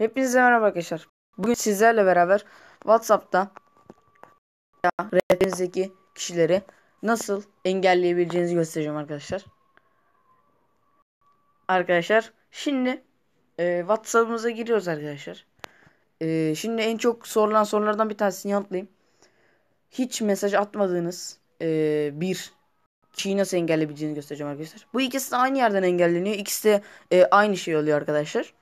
Hepinize merhaba arkadaşlar. Bugün sizlerle beraber WhatsApp'ta ya rehberinizdeki kişileri nasıl engelleyebileceğinizi göstereceğim arkadaşlar. Arkadaşlar şimdi e, WhatsApp'ımıza giriyoruz arkadaşlar. E, şimdi en çok sorulan sorulardan bir tanesini yanıtlayayım. Hiç mesaj atmadığınız e, bir kişiyi nasıl engelleyebileceğinizi göstereceğim arkadaşlar. Bu ikisi de aynı yerden engelleniyor. İkisi de e, aynı şey oluyor arkadaşlar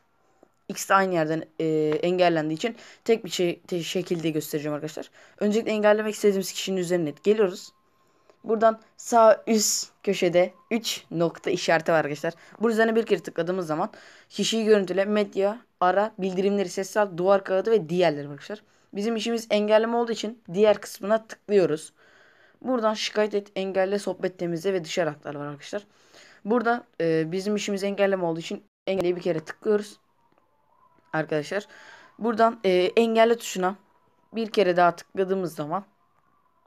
ikisi de aynı yerden e, engellendiği için tek bir şey, şekilde göstereceğim arkadaşlar. Öncelikle engellemek istediğimiz kişinin üzerine geliyoruz. Buradan sağ üst köşede 3 nokta işareti var arkadaşlar. Bu üzerine bir kere tıkladığımız zaman kişiyi görüntüle, medya, ara, bildirimleri, sesler, duvar kağıdı ve diğerleri arkadaşlar. Bizim işimiz engelleme olduğu için diğer kısmına tıklıyoruz. Buradan şikayet et, engelle, sohbet temizle ve dışarı aktar var arkadaşlar. Burada e, bizim işimiz engelleme olduğu için engelleyi bir kere tıklıyoruz arkadaşlar. Buradan e, engelle tuşuna bir kere daha tıkladığımız zaman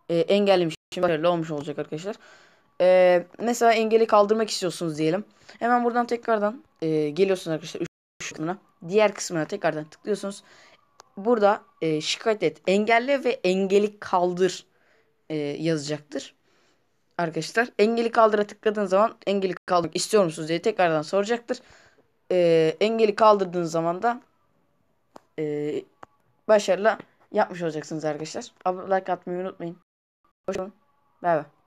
e, engellemiş başarılı olmuş olacak arkadaşlar. E, mesela engeli kaldırmak istiyorsunuz diyelim. Hemen buradan tekrardan e, geliyorsunuz arkadaşlar. Üç kısmına, diğer kısmına tekrardan tıklıyorsunuz. Burada e, şikayet et, engelle ve engeli kaldır e, yazacaktır. Arkadaşlar engeli kaldıra tıkladığınız zaman engeli kaldırmak istiyor musunuz diye tekrardan soracaktır. E, engeli kaldırdığınız zaman da e, başarıyla yapmış olacaksınız arkadaşlar. Abone like atmayı unutmayın. Hoşçakalın. Bay bay.